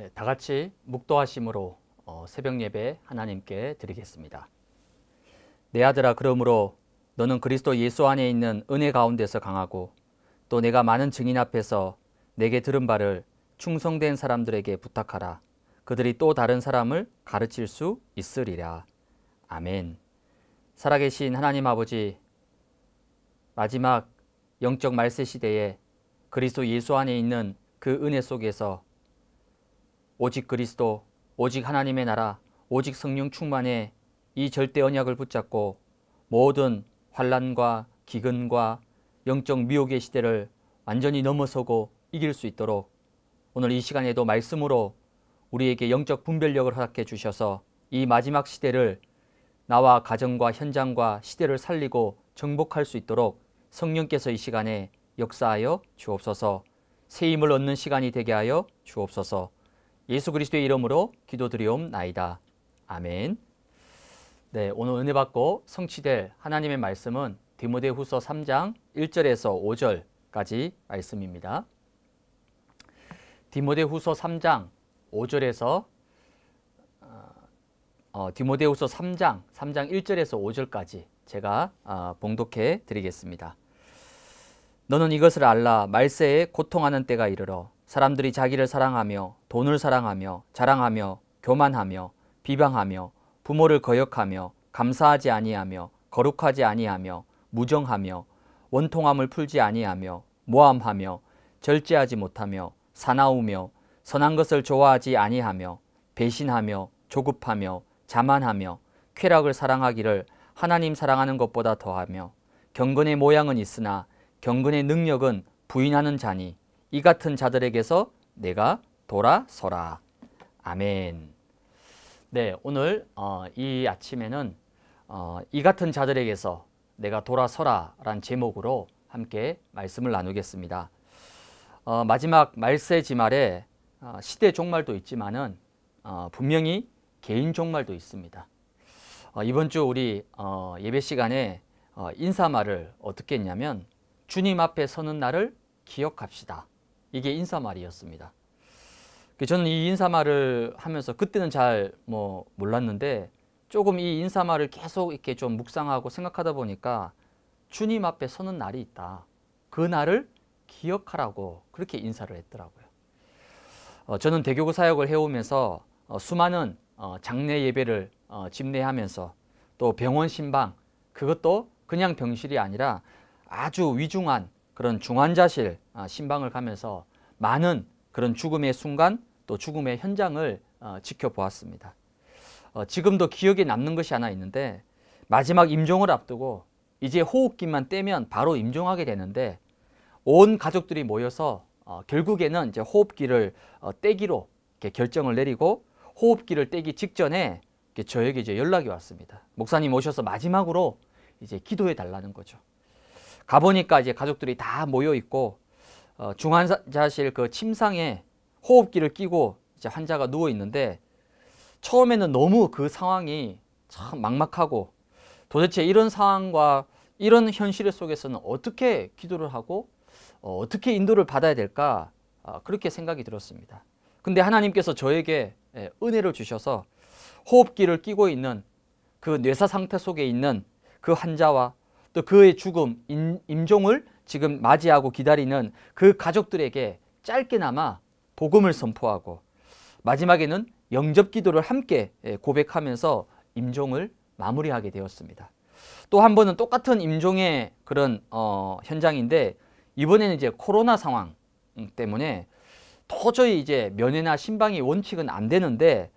네, 다 같이 묵도하심으로 어, 새벽 예배 하나님께 드리겠습니다. 내 아들아 그러므로 너는 그리스도 예수 안에 있는 은혜 가운데서 강하고 또 내가 많은 증인 앞에서 내게 들은 바를 충성된 사람들에게 부탁하라. 그들이 또 다른 사람을 가르칠 수 있으리라. 아멘. 살아계신 하나님 아버지, 마지막 영적 말세 시대에 그리스도 예수 안에 있는 그 은혜 속에서 오직 그리스도, 오직 하나님의 나라, 오직 성령 충만의 이 절대 언약을 붙잡고 모든 환란과 기근과 영적 미혹의 시대를 완전히 넘어서고 이길 수 있도록 오늘 이 시간에도 말씀으로 우리에게 영적 분별력을 허락해 주셔서 이 마지막 시대를 나와 가정과 현장과 시대를 살리고 정복할 수 있도록 성령께서 이 시간에 역사하여 주옵소서 새 힘을 얻는 시간이 되게 하여 주옵소서 예수 그리스도의 이름으로 기도드리옵나이다. 아멘. 네, 오늘 은혜 받고 성취될 하나님의 말씀은 디모데후서 3장 1절에서 5절까지 말씀입니다. 디모데후서 3장 5절에서 어, 어, 디모데후서 3장 3장 1절에서 5절까지 제가 어, 봉독해 드리겠습니다. 너는 이것을 알라 말세에 고통하는 때가 이르러 사람들이 자기를 사랑하며 돈을 사랑하며 자랑하며 교만하며 비방하며 부모를 거역하며 감사하지 아니하며 거룩하지 아니하며 무정하며 원통함을 풀지 아니하며 모함하며 절제하지 못하며 사나우며 선한 것을 좋아하지 아니하며 배신하며 조급하며 자만하며 쾌락을 사랑하기를 하나님 사랑하는 것보다 더하며 경건의 모양은 있으나 경건의 능력은 부인하는 자니 이 같은 자들에게서 내가 돌아서라. 아멘. 네, 오늘 어, 이 아침에는 어, 이 같은 자들에게서 내가 돌아서라 란 제목으로 함께 말씀을 나누겠습니다. 어, 마지막 말세 지말에 어, 시대 종말도 있지만은 어, 분명히 개인 종말도 있습니다. 어, 이번 주 우리 예배 시간에 인사말을 어떻게 했냐면 주님 앞에 서는 날을 기억합시다. 이게 인사말이었습니다. 그 저는 이 인사말을 하면서 그때는 잘 뭐 몰랐는데 조금 이 인사말을 계속 이렇게 좀 묵상하고 생각하다 보니까 주님 앞에 서는 날이 있다. 그 날을 기억하라고 그렇게 인사를 했더라고요. 어, 저는 대교구 사역을 해오면서 어, 수많은 어, 장례 예배를 어, 집례하면서 또 병원 신방 그것도 그냥 병실이 아니라 아주 위중한 그런 중환자실 아, 신방을 가면서 많은 그런 죽음의 순간 또 죽음의 현장을 어, 지켜보았습니다. 어, 지금도 기억에 남는 것이 하나 있는데 마지막 임종을 앞두고 이제 호흡기만 떼면 바로 임종하게 되는데 온 가족들이 모여서 어, 결국에는 이제 호흡기를 떼기로 결정을 내리고 호흡기를 떼기 직전에 저에게 이제 연락이 왔습니다. 목사님 오셔서 마지막으로 이제 기도해 달라는 거죠. 가보니까 이제 가족들이 다 모여 있고 어, 중환자실 그 침상에 호흡기를 끼고 이제 환자가 누워 있는데 처음에는 너무 그 상황이 참 막막하고 도대체 이런 상황과 이런 현실 속에서는 어떻게 기도를 하고 어, 떻게 인도를 받아야 될까 아, 그렇게 생각이 들었습니다. 근데 하나님께서 저에게 예, 은혜를 주셔서 호흡기를 끼고 있는 그 뇌사 상태 속에 있는 그 환자와 또 그의 죽음 임종을 지금 맞이하고 기다리는 그 가족들에게 짧게나마 복음을 선포하고 마지막에는 영접 기도를 함께 예, 고백하면서 임종을 마무리하게 되었습니다. 또 한 번은 똑같은 임종의 그런 어, 현장인데 이번에는 이제 코로나 상황 때문에 도저히 이제 면회나 신방이 원칙은 안 되는데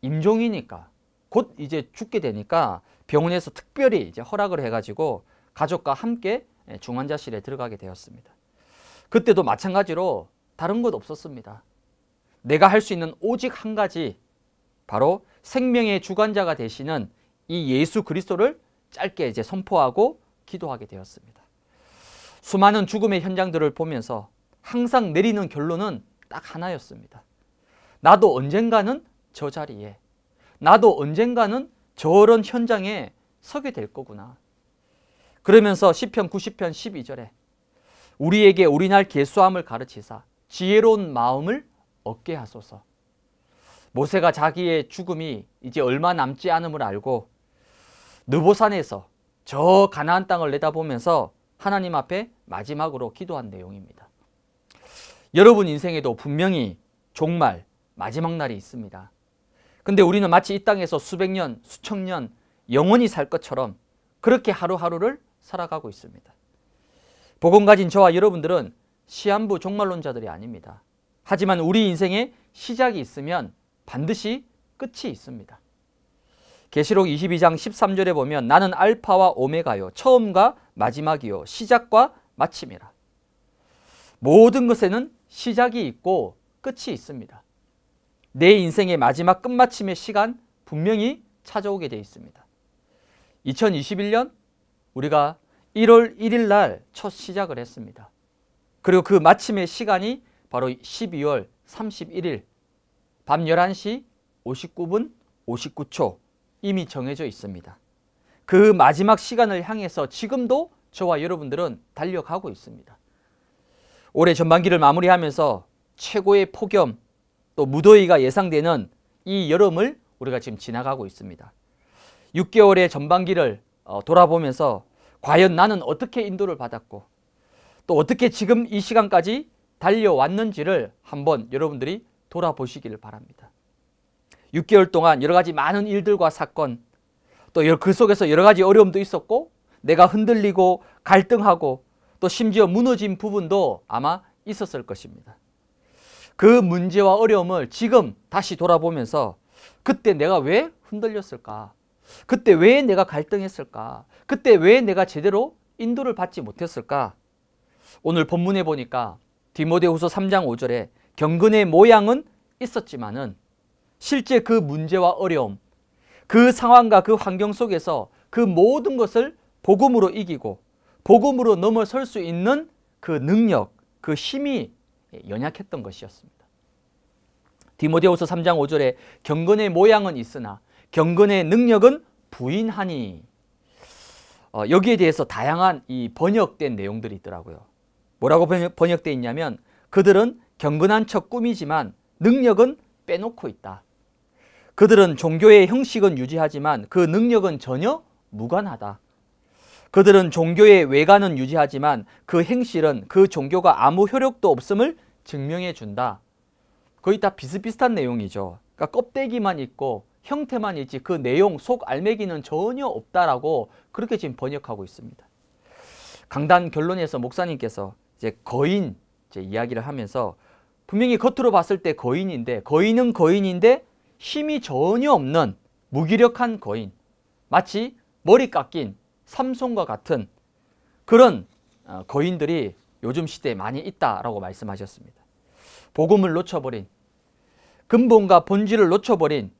임종이니까 곧 이제 죽게 되니까 병원에서 특별히 이제 허락을 해가지고 가족과 함께 예, 중환자실에 들어가게 되었습니다. 그때도 마찬가지로 다른 것 없었습니다. 내가 할 수 있는 오직 한 가지 바로 생명의 주관자가 되시는 이 예수 그리스도를 짧게 이제 선포하고 기도하게 되었습니다. 수많은 죽음의 현장들을 보면서 항상 내리는 결론은 딱 하나였습니다. 나도 언젠가는 저 자리에, 나도 언젠가는 저런 현장에 서게 될 거구나. 그러면서 시편 90편 12절에 우리에게 우리날 개수함을 가르치사 지혜로운 마음을 얻게 하소서. 모세가 자기의 죽음이 이제 얼마 남지 않음을 알고 느보산에서 저 가나안 땅을 내다보면서 하나님 앞에 마지막으로 기도한 내용입니다. 여러분 인생에도 분명히 종말 마지막 날이 있습니다. 근데 우리는 마치 이 땅에서 수백 년, 수천 년 영원히 살 것처럼 그렇게 하루하루를 살아가고 있습니다. 복음 가진 저와 여러분들은 시한부 종말론자들이 아닙니다. 하지만 우리 인생에 시작이 있으면 반드시 끝이 있습니다. 계시록 22장 13절에 보면 나는 알파와 오메가요 처음과 마지막이요 시작과 마침이라. 모든 것에는 시작이 있고 끝이 있습니다. 내 인생의 마지막 끝마침의 시간 분명히 찾아오게 되 있습니다. 2021년 우리가 1월 1일 날 첫 시작을 했습니다. 그리고 그 마침의 시간이 바로 12월 31일 밤 11시 59분 59초 이미 정해져 있습니다. 그 마지막 시간을 향해서 지금도 저와 여러분들은 달려가고 있습니다. 올해 전반기를 마무리하면서 최고의 폭염 또 무더위가 예상되는 이 여름을 우리가 지금 지나가고 있습니다. 6개월의 전반기를 어, 돌아보면서 과연 나는 어떻게 인도를 받았고 또 어떻게 지금 이 시간까지 달려왔는지를 한번 여러분들이 돌아보시기를 바랍니다. 6개월 동안 여러 가지 많은 일들과 사건 또 그 속에서 여러 가지 어려움도 있었고 내가 흔들리고 갈등하고 또 심지어 무너진 부분도 아마 있었을 것입니다. 그 문제와 어려움을 지금 다시 돌아보면서 그때 내가 왜 흔들렸을까? 그때 왜 내가 갈등했을까? 그때 왜 내가 제대로 인도를 받지 못했을까? 오늘 본문에 보니까 디모데후서 3장 5절에 경건의 모양은 있었지만은 실제 그 문제와 어려움, 그 상황과 그 환경 속에서 그 모든 것을 복음으로 이기고 복음으로 넘어설 수 있는 그 능력, 그 힘이 연약했던 것이었습니다. 디모데후서 3장 5절에 경건의 모양은 있으나 경건의 능력은 부인하니 어, 여기에 대해서 다양한 이 번역된 내용들이 있더라고요. 뭐라고 번역, 돼 있냐면 그들은 경건한 척 꿈이지만 능력은 빼놓고 있다. 그들은 종교의 형식은 유지하지만 그 능력은 전혀 무관하다. 그들은 종교의 외관은 유지하지만 그 행실은 그 종교가 아무 효력도 없음을 증명해 준다. 거의 다 비슷비슷한 내용이죠. 그러니까 껍데기만 있고 형태만 있지 그 내용 속 알맹이는 전혀 없다라고 그렇게 지금 번역하고 있습니다. 강단 결론에서 목사님께서 이제 거인 이제 이야기를 하면서 분명히 겉으로 봤을 때 거인인데 거인은 거인인데 힘이 전혀 없는 무기력한 거인 마치 머리 깎인 삼손과 같은 그런 어, 거인들이 요즘 시대에 많이 있다라고 말씀하셨습니다. 복음을 놓쳐버린 근본과 본질을 놓쳐버린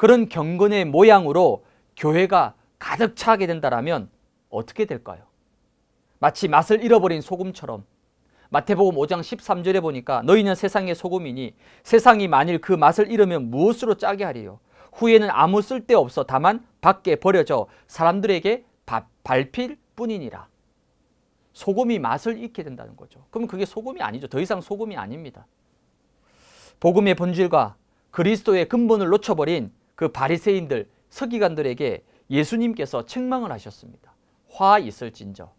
그런 경건의 모양으로 교회가 가득 차게 된다면 어떻게 될까요? 마치 맛을 잃어버린 소금처럼 마태복음 5장 13절에 보니까 너희는 세상의 소금이니 세상이 만일 그 맛을 잃으면 무엇으로 짜게 하리요 후에는 아무 쓸데없어 다만 밖에 버려져 사람들에게 바, 밟힐 뿐이니라 소금이 맛을 잃게 된다는 거죠 그럼 그게 소금이 아니죠 더 이상 소금이 아닙니다 복음의 본질과 그리스도의 근본을 놓쳐버린 그 바리새인들 서기관들에게 예수님께서 책망을 하셨습니다. 화 있을진저.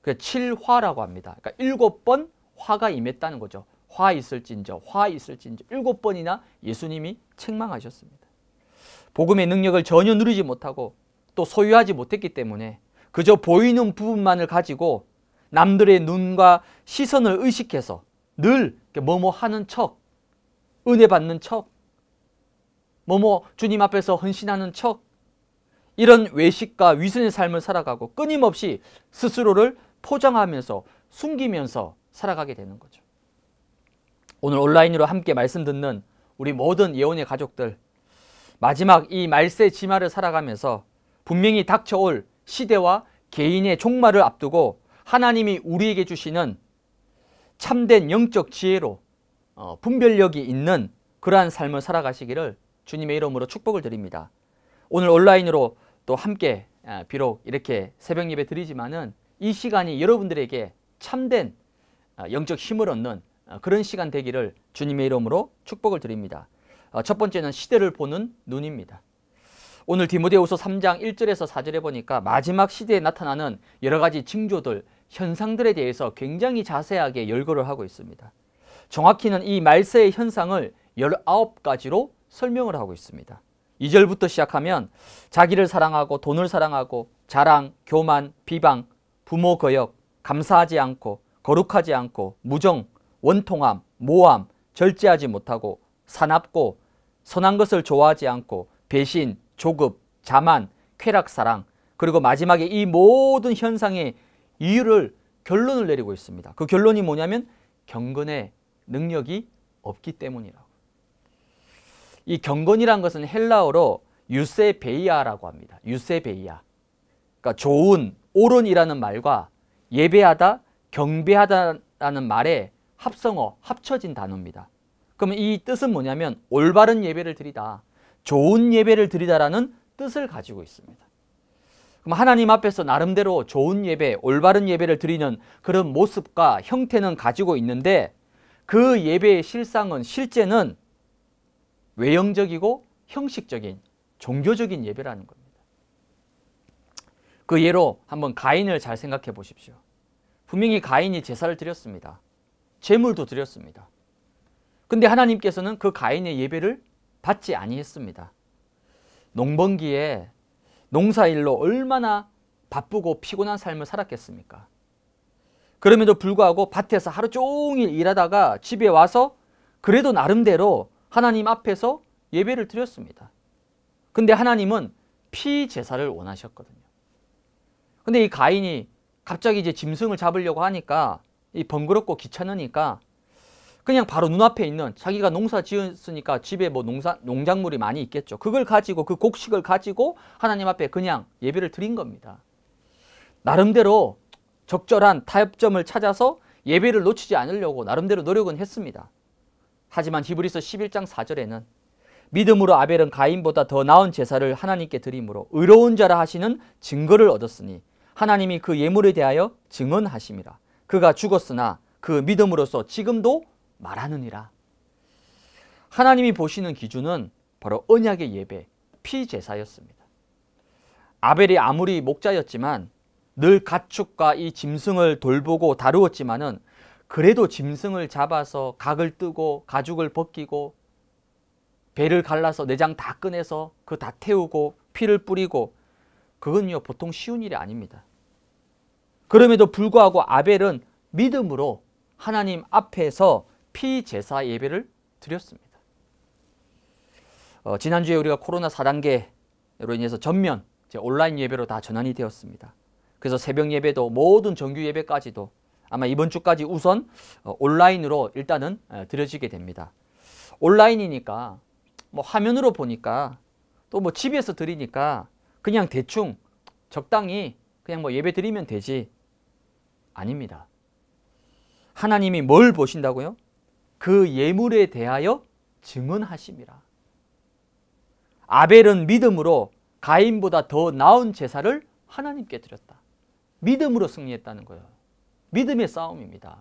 그 7화라고 합니다. 그러니까 일곱 번 화가 임했다는 거죠. 화 있을진저, 화 있을진저 일곱 번이나 예수님이 책망하셨습니다. 복음의 능력을 전혀 누리지 못하고 또 소유하지 못했기 때문에 그저 보이는 부분만을 가지고 남들의 눈과 시선을 의식해서 늘 뭐뭐 하는 척, 은혜 받는 척, 뭐뭐 주님 앞에서 헌신하는 척 이런 외식과 위선의 삶을 살아가고 끊임없이 스스로를 포장하면서 숨기면서 살아가게 되는 거죠. 오늘 온라인으로 함께 말씀 듣는 우리 모든 예언의 가족들 마지막 이 말세 지마를 살아가면서 분명히 닥쳐올 시대와 개인의 종말을 앞두고 하나님이 우리에게 주시는 참된 영적 지혜로 어, 분별력이 있는 그러한 삶을 살아가시기를 주님의 이름으로 축복을 드립니다. 오늘 온라인으로 또 함께 아, 비록 이렇게 새벽 예배 드리지만은 이 시간이 여러분들에게 참된 아, 영적 힘을 얻는 아, 그런 시간 되기를 주님의 이름으로 축복을 드립니다. 어, 첫 번째는 시대를 보는 눈입니다. 오늘 디모데후서 3장 1절에서 4절에 보니까 마지막 시대에 나타나는 여러 가지 징조들, 현상들에 대해서 굉장히 자세하게 열거를 하고 있습니다. 정확히는 이 말세의 현상을 19가지로 설명을 하고 있습니다. 2절부터 시작하면 자기를 사랑하고 돈을 사랑하고 자랑, 교만, 비방, 부모 거역, 감사하지 않고 거룩하지 않고 무정, 원통함, 모함, 절제하지 못하고 사납고 선한 것을 좋아하지 않고 배신, 조급, 자만, 쾌락 사랑 그리고 마지막에 이 모든 현상의 이유를 결론을 내리고 있습니다. 그 결론이 뭐냐면 경건의 능력이 없기 때문이라. 이 경건이란 것은 헬라어로 유세베이아라고 합니다. 유세베이아. 그러니까 좋은, 옳은이라는 말과 예배하다, 경배하다라는 말의 합성어, 합쳐진 단어입니다. 그러면 이 뜻은 뭐냐면 올바른 예배를 드리다, 좋은 예배를 드리다라는 뜻을 가지고 있습니다. 그럼 하나님 앞에서 나름대로 좋은 예배, 올바른 예배를 드리는 그런 모습과 형태는 가지고 있는데 그 예배의 실상은 실제는 외형적이고 형식적인 종교적인 예배라는 겁니다. 그 예로 한번 가인을 잘 생각해 보십시오. 분명히 가인이 제사를 드렸습니다. 제물도 드렸습니다. 근데 하나님께서는 그 가인의 예배를 받지 아니했습니다. 농번기에 농사일로 얼마나 바쁘고 피곤한 삶을 살았겠습니까? 그럼에도 불구하고 밭에서 하루 종일 일하다가 집에 와서 그래도 나름대로 하나님 앞에서 예배를 드렸습니다. 근데 하나님은 피 제사를 원하셨거든요. 근데 이 가인이 갑자기 이제 짐승을 잡으려고 하니까 이 번거롭고 귀찮으니까 그냥 바로 눈앞에 있는 자기가 농사 지었으니까 집에 뭐 농사, 농작물이 많이 있겠죠. 그걸 가지고 그 곡식을 가지고 하나님 앞에 그냥 예배를 드린 겁니다. 나름대로 적절한 타협점을 찾아서 예배를 놓치지 않으려고 나름대로 노력은 했습니다. 하지만 히브리서 11장 4절에는 믿음으로 아벨은 가인보다 더 나은 제사를 하나님께 드림으로 의로운 자라 하시는 증거를 얻었으니 하나님이 그 예물에 대하여 증언하심이라. 그가 죽었으나 그 믿음으로서 지금도 말하느니라. 하나님이 보시는 기준은 바로 언약의 예배, 피제사였습니다. 아벨이 아무리 목자였지만 늘 가축과 이 짐승을 돌보고 다루었지만은 그래도 짐승을 잡아서 각을 뜨고 가죽을 벗기고 배를 갈라서 내장 다 꺼내서 그 다 태우고 피를 뿌리고 그건요 보통 쉬운 일이 아닙니다. 그럼에도 불구하고 아벨은 믿음으로 하나님 앞에서 피제사 예배를 드렸습니다. 어, 지난주에 우리가 코로나 4단계로 인해서 전면 온라인 예배로 다 전환이 되었습니다. 그래서 새벽 예배도 모든 정규 예배까지도 아마 이번 주까지 우선 어, 온라인으로 일단은 들어지게 됩니다. 온라인이니까 뭐 화면으로 보니까 또 뭐 집에서 드리니까 그냥 대충 적당히 그냥 뭐 예배 드리면 되지 아닙니다. 하나님이 뭘 보신다고요? 그 예물에 대하여 증언하심이라. 아벨은 믿음으로 가인보다 더 나은 제사를 하나님께 드렸다. 믿음으로 승리했다는 거예요. 믿음의 싸움입니다.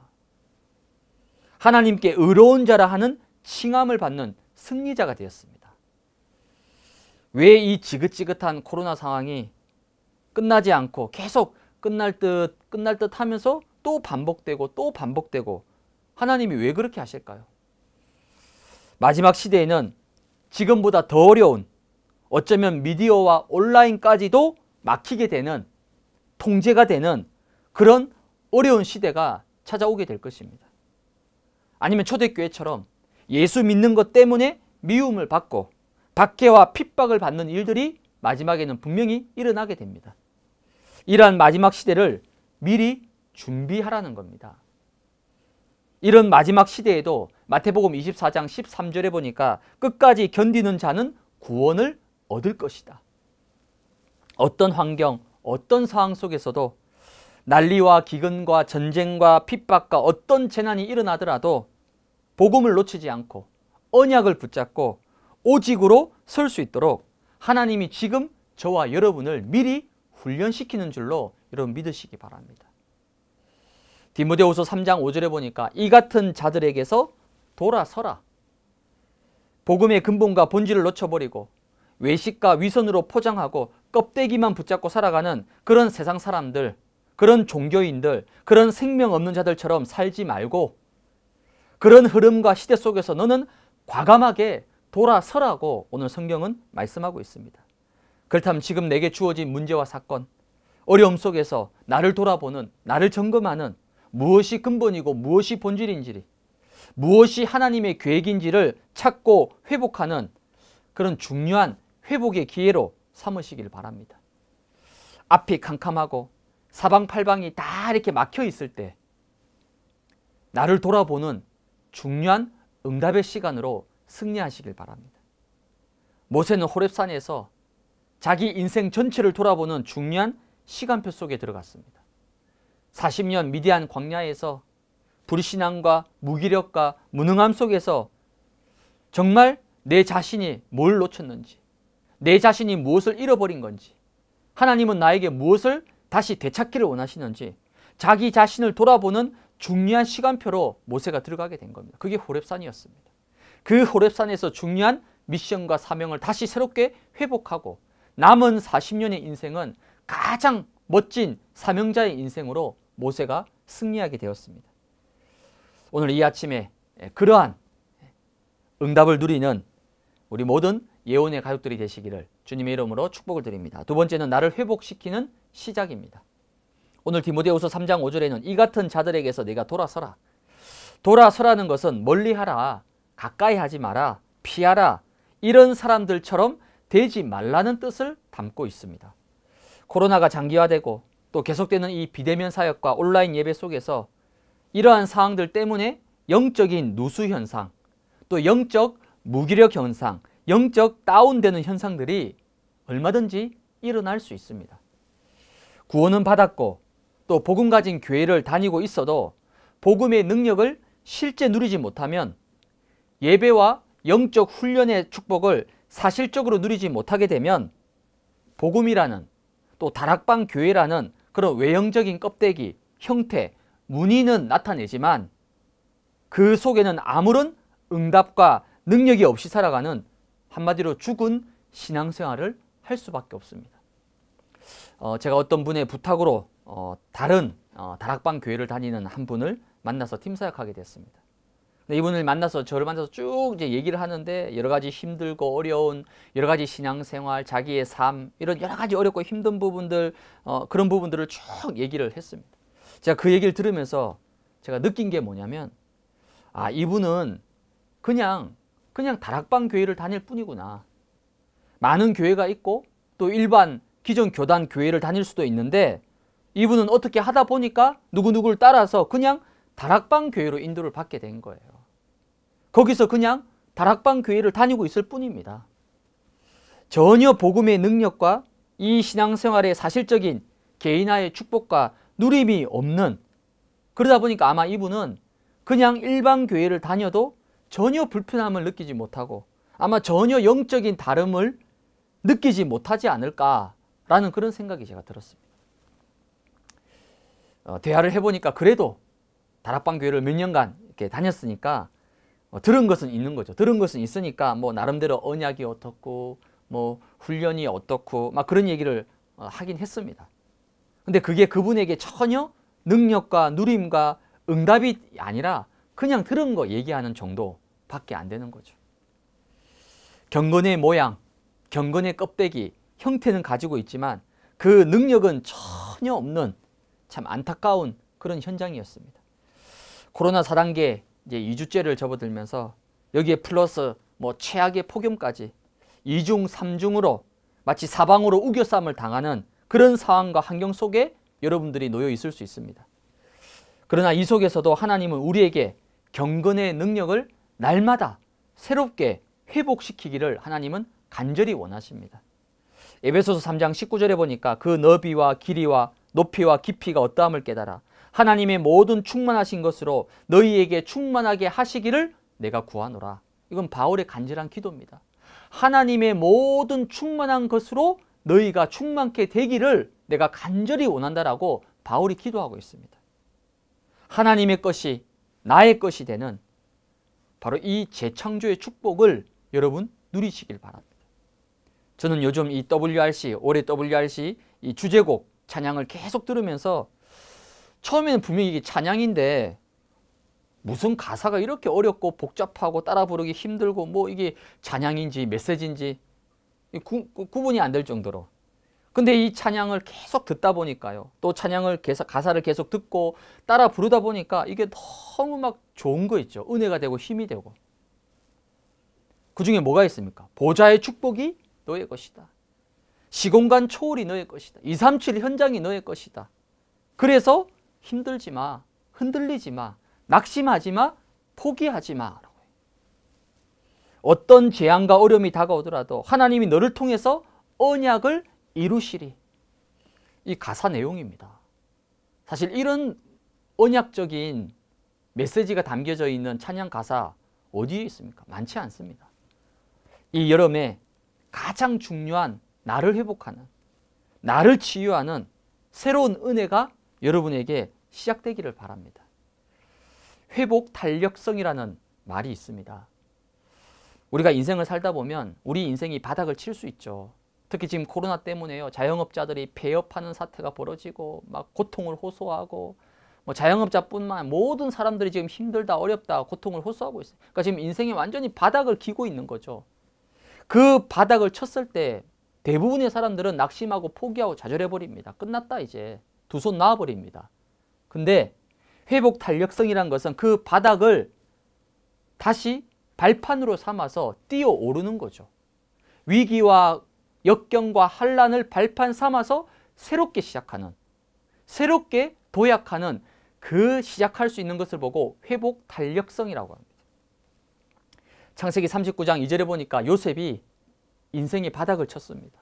하나님께 의로운 자라 하는 칭함을 받는 승리자가 되었습니다. 왜 이 지긋지긋한 코로나 상황이 끝나지 않고 계속 끝날 듯 끝날 듯 하면서 또 반복되고 또 반복되고 하나님이 왜 그렇게 하실까요? 마지막 시대에는 지금보다 더 어려운 어쩌면 미디어와 온라인까지도 막히게 되는 통제가 되는 그런 어려운 시대가 찾아오게 될 것입니다. 아니면 초대교회처럼 예수 믿는 것 때문에 미움을 받고 박해와 핍박을 받는 일들이 마지막에는 분명히 일어나게 됩니다. 이러한 마지막 시대를 미리 준비하라는 겁니다. 이런 마지막 시대에도 마태복음 24장 13절에 보니까 끝까지 견디는 자는 구원을 얻을 것이다. 어떤 환경, 어떤 상황 속에서도 난리와 기근과 전쟁과 핍박과 어떤 재난이 일어나더라도 복음을 놓치지 않고 언약을 붙잡고 오직으로 설 수 있도록 하나님이 지금 저와 여러분을 미리 훈련시키는 줄로 여러분 믿으시기 바랍니다. 디모데후서 3장 5절에 보니까 이 같은 자들에게서 돌아서라. 복음의 근본과 본질을 놓쳐버리고 외식과 위선으로 포장하고 껍데기만 붙잡고 살아가는 그런 세상 사람들 그런 종교인들, 그런 생명 없는 자들처럼 살지 말고 그런 흐름과 시대 속에서 너는 과감하게 돌아서라고 오늘 성경은 말씀하고 있습니다. 그렇다면 지금 내게 주어진 문제와 사건, 어려움 속에서 나를 돌아보는, 나를 점검하는 무엇이 근본이고 무엇이 본질인지, 무엇이 하나님의 계획인지를 찾고 회복하는 그런 중요한 회복의 기회로 삼으시길 바랍니다. 앞이 캄캄하고 사방팔방이 다 이렇게 막혀 있을 때 나를 돌아보는 중요한 응답의 시간으로 승리하시길 바랍니다. 모세는 호랩산에서 자기 인생 전체를 돌아보는 중요한 시간표 속에 들어갔습니다. 40년 미디안 광야에서 불신앙과 무기력과 무능함 속에서 정말 내 자신이 뭘 놓쳤는지 내 자신이 무엇을 잃어버린 건지 하나님은 나에게 무엇을 다시 되찾기를 원하시는지 자기 자신을 돌아보는 중요한 시간표로 모세가 들어가게 된 겁니다. 그게 호랩산이었습니다. 그 호랩산에서 중요한 미션과 사명을 다시 새롭게 회복하고 남은 40년의 인생은 가장 멋진 사명자의 인생으로 모세가 승리하게 되었습니다. 오늘 이 아침에 그러한 응답을 누리는 우리 모든 예언의 가족들이 되시기를 주님의 이름으로 축복을 드립니다. 두 번째는 나를 회복시키는 시작입니다. 오늘 디모데후서 3장 5절에는 이 같은 자들에게서 내가 돌아서라. 돌아서라는 것은 멀리하라, 가까이 하지 마라, 피하라 이런 사람들처럼 되지 말라는 뜻을 담고 있습니다. 코로나가 장기화되고 또 계속되는 이 비대면 사역과 온라인 예배 속에서 이러한 상황들 때문에 영적인 누수 현상, 또 영적 무기력 현상, 영적 다운되는 현상들이 얼마든지 일어날 수 있습니다. 구원은 받았고 또 복음 가진 교회를 다니고 있어도 복음의 능력을 실제 누리지 못하면 예배와 영적 훈련의 축복을 사실적으로 누리지 못하게 되면 복음이라는 또 다락방 교회라는 그런 외형적인 껍데기, 형태, 무늬는 나타내지만 그 속에는 아무런 응답과 능력이 없이 살아가는 한마디로 죽은 신앙생활을 할 수밖에 없습니다. 어, 제가 어떤 분의 부탁으로 어, 다른 어, 다락방 교회를 다니는 한 분을 만나서 팀 사역하게 됐습니다. 이분을 만나서 저를 만나서 쭉 이제 얘기를 하는데 여러 가지 힘들고 어려운 여러 가지 신앙생활, 자기의 삶 이런 여러 가지 어렵고 힘든 부분들 어, 그런 부분들을 쭉 얘기를 했습니다. 제가 그 얘기를 들으면서 제가 느낀 게 뭐냐면 아 이분은 그냥 그냥 다락방 교회를 다닐 뿐이구나. 많은 교회가 있고 또 일반 기존 교단 교회를 다닐 수도 있는데 이분은 어떻게 하다 보니까 누구누구를 따라서 그냥 다락방 교회로 인도를 받게 된 거예요. 거기서 그냥 다락방 교회를 다니고 있을 뿐입니다. 전혀 복음의 능력과 이 신앙생활의 사실적인 개인화의 축복과 누림이 없는 그러다 보니까 아마 이분은 그냥 일반 교회를 다녀도 전혀 불편함을 느끼지 못하고 아마 전혀 영적인 다름을 느끼지 못하지 않을까라는 그런 생각이 제가 들었습니다. 어, 대화를 해보니까 그래도 다락방 교회를 몇 년간 이렇게 다녔으니까 어, 들은 것은 있는 거죠. 들은 것은 있으니까 뭐 나름대로 언약이 어떻고 뭐 훈련이 어떻고 막 그런 얘기를 어, 하긴 했습니다. 근데 그게 그분에게 전혀 능력과 누림과 응답이 아니라 그냥 들은 거 얘기하는 정도 밖에 안 되는 거죠. 경건의 모양, 경건의 껍데기, 형태는 가지고 있지만 그 능력은 전혀 없는 참 안타까운 그런 현장이었습니다. 코로나 4단계 이제 2주째를 접어들면서 여기에 플러스 뭐 최악의 폭염까지 2중, 3중으로 마치 사방으로 우겨쌈을 당하는 그런 상황과 환경 속에 여러분들이 놓여 있을 수 있습니다. 그러나 이 속에서도 하나님은 우리에게 경건의 능력을 날마다 새롭게 회복시키기를 하나님은 간절히 원하십니다. 에베소서 3장 19절에 보니까 그 너비와 길이와 높이와 깊이가 어떠함을 깨달아 하나님의 모든 충만하신 것으로 너희에게 충만하게 하시기를 내가 구하노라. 이건 바울의 간절한 기도입니다. 하나님의 모든 충만한 것으로 너희가 충만케 되기를 내가 간절히 원한다라고 바울이 기도하고 있습니다. 하나님의 것이 나의 것이 되는 바로 이 재창조의 축복을 여러분 누리시길 바랍니다. 저는 요즘 이 WRC, 올해 WRC 이 주제곡 찬양을 계속 들으면서 처음에는 분명히 이게 찬양인데 무슨 가사가 이렇게 어렵고 복잡하고 따라 부르기 힘들고 뭐 이게 찬양인지 메시지인지 구, 분이 안 될 정도로 근데 이 찬양을 계속 듣다 보니까요. 또 찬양을 계속 가사를 계속 듣고 따라 부르다 보니까 이게 너무 막 좋은 거 있죠. 은혜가 되고 힘이 되고. 그 중에 뭐가 있습니까? 보좌의 축복이 너의 것이다. 시공간 초월이 너의 것이다. 237 현장이 너의 것이다. 그래서 힘들지 마. 흔들리지 마. 낙심하지 마. 포기하지 마. 어떤 재앙과 어려움이 다가오더라도 하나님이 너를 통해서 언약을 이루시리. 이 가사 내용입니다. 사실 이런 언약적인 메시지가 담겨져 있는 찬양 가사 어디에 있습니까? 많지 않습니다. 이 여름에 가장 중요한 나를 회복하는, 나를 치유하는 새로운 은혜가 여러분에게 시작되기를 바랍니다. 회복 탄력성이라는 말이 있습니다. 우리가 인생을 살다 보면 우리 인생이 바닥을 칠 수 있죠. 특히 지금 코로나 때문에요. 자영업자들이 폐업하는 사태가 벌어지고 막 고통을 호소하고 뭐 자영업자뿐만 모든 사람들이 지금 힘들다 어렵다 고통을 호소하고 있어요. 그러니까 지금 인생이 완전히 바닥을 기고 있는 거죠. 그 바닥을 쳤을 때 대부분의 사람들은 낙심하고 포기하고 좌절해버립니다. 끝났다 이제 두손 놔버립니다. 근데 회복 탄력성이란 것은 그 바닥을 다시 발판으로 삼아서 뛰어오르는 거죠. 위기와 역경과 한란을 발판 삼아서 새롭게 시작하는 새롭게 도약하는 그 시작할 수 있는 것을 보고 회복 탄력성이라고 합니다. 창세기 39장 2절에 보니까 요셉이 인생의 바닥을 쳤습니다.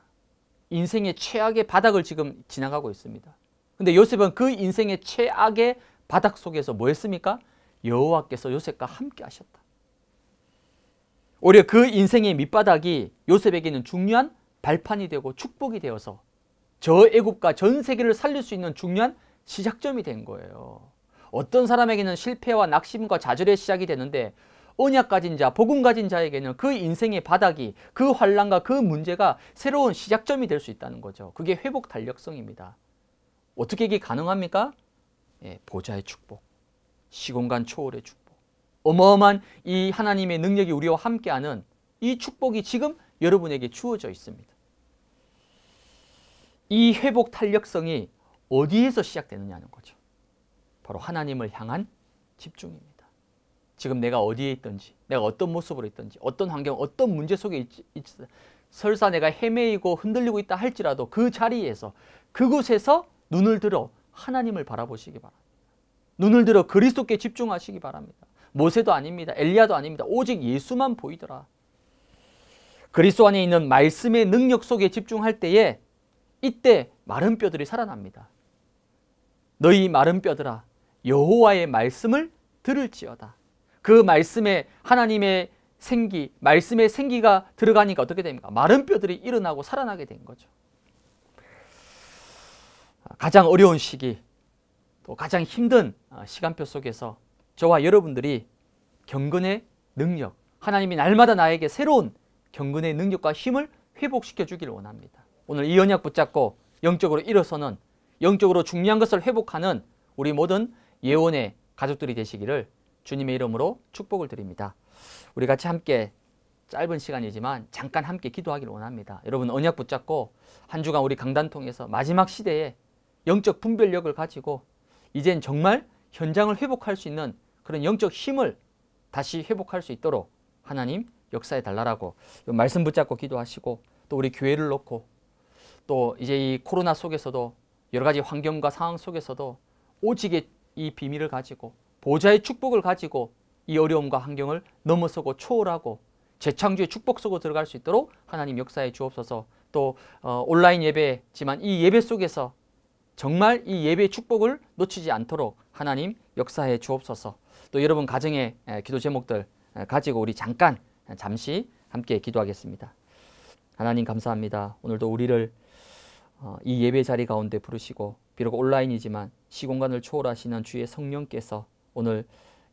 인생의 최악의 바닥을 지금 지나가고 있습니다. 근데 요셉은 그 인생의 최악의 바닥 속에서 뭐 했습니까? 여호와께서 요셉과 함께 하셨다. 오히려 그 인생의 밑바닥이 요셉에게는 중요한 발판이 되고 축복이 되어서 저 애국가 전 세계를 살릴 수 있는 중요한 시작점이 된 거예요. 어떤 사람에게는 실패와 낙심과 좌절의 시작이 되는데 언약 가진 자, 복음 가진 자에게는 그 인생의 바닥이 그 환란과 그 문제가 새로운 시작점이 될 수 있다는 거죠. 그게 회복 달력성입니다. 어떻게 이게 가능합니까? 예, 보좌의 축복, 시공간 초월의 축복, 어마어마한 이 하나님의 능력이 우리와 함께하는 이 축복이 지금 여러분에게 주어져 있습니다. 이 회복 탄력성이 어디에서 시작되느냐는 거죠. 바로 하나님을 향한 집중입니다. 지금 내가 어디에 있든지, 내가 어떤 모습으로 있든지, 어떤 환경, 어떤 문제 속에 있지, 있지 설사 내가 헤매이고 흔들리고 있다 할지라도 그 자리에서, 그곳에서 눈을 들어 하나님을 바라보시기 바랍니다. 눈을 들어 그리스도께 집중하시기 바랍니다. 모세도 아닙니다. 엘리야도 아닙니다. 오직 예수만 보이더라. 그리스도 안에 있는 말씀의 능력 속에 집중할 때에 이때 마른 뼈들이 살아납니다. 너희 마른 뼈들아 여호와의 말씀을 들을지어다. 그 말씀에 하나님의 생기, 말씀의 생기가 들어가니까 어떻게 됩니까? 마른 뼈들이 일어나고 살아나게 된 거죠. 가장 어려운 시기, 또 가장 힘든 어, 시간표 속에서 저와 여러분들이 경건의 능력, 하나님이 날마다 나에게 새로운 경건의 능력과 힘을 회복시켜 주기를 원합니다. 오늘 이 언약 붙잡고 영적으로 일어서는 영적으로 중요한 것을 회복하는 우리 모든 예원의 가족들이 되시기를 주님의 이름으로 축복을 드립니다. 우리 같이 함께 짧은 시간이지만 잠깐 함께 기도하기를 원합니다. 여러분 언약 붙잡고 한 주간 우리 강단 통해서 마지막 시대에 영적 분별력을 가지고 이젠 정말 현장을 회복할 수 있는 그런 영적 힘을 다시 회복할 수 있도록 하나님 역사해 달라라고 말씀 붙잡고 기도하시고 또 우리 교회를 놓고 또 이제 이 코로나 속에서도 여러 가지 환경과 상황 속에서도 오직의 이 비밀을 가지고 보좌의 축복을 가지고 이 어려움과 환경을 넘어서고 초월하고 재창조의 축복 속으로 들어갈 수 있도록 하나님 역사에 주옵소서 또 어, 온라인 예배지만 이 예배 속에서 정말 이 예배의 축복을 놓치지 않도록 하나님 역사에 주옵소서 또 여러분 가정의 기도 제목들 가지고 우리 잠깐 잠시 함께 기도하겠습니다. 하나님 감사합니다. 오늘도 우리를 어, 이 예배 자리 가운데 부르시고 비록 온라인이지만 시공간을 초월하시는 주의 성령께서 오늘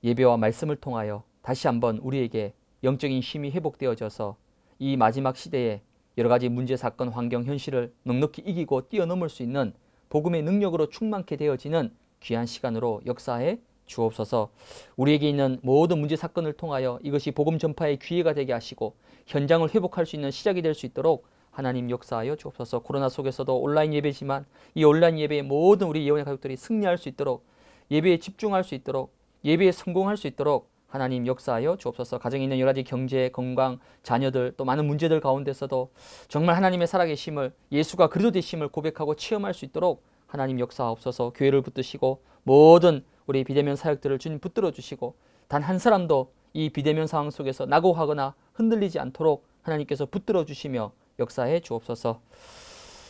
예배와 말씀을 통하여 다시 한번 우리에게 영적인 힘이 회복되어져서 이 마지막 시대에 여러 가지 문제, 사건, 환경, 현실을 넉넉히 이기고 뛰어넘을 수 있는 복음의 능력으로 충만케 되어지는 귀한 시간으로 역사에 주옵소서 우리에게 있는 모든 문제 사건을 통하여 이것이 복음 전파의 기회가 되게 하시고 현장을 회복할 수 있는 시작이 될 수 있도록 하나님 역사하여 주옵소서 코로나 속에서도 온라인 예배지만 이 온라인 예배에 모든 우리 예원의 가족들이 승리할 수 있도록 예배에 집중할 수 있도록 예배에 성공할 수 있도록 하나님 역사하여 주옵소서 가정에 있는 여러 가지 경제, 건강, 자녀들 또 많은 문제들 가운데서도 정말 하나님의 살아계심을 예수가 그리스도 되심을 고백하고 체험할 수 있도록 하나님 역사하옵소서 교회를 붙드시고 모든 우리 비대면 사역들을 주님 붙들어 주시고 단 한 사람도 이 비대면 상황 속에서 낙오하거나 흔들리지 않도록 하나님께서 붙들어 주시며 역사해 주옵소서.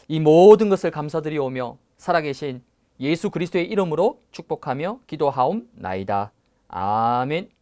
이 모든 것을 감사드리오며 살아계신 예수 그리스도의 이름으로 축복하며 기도하옵나이다. 아멘.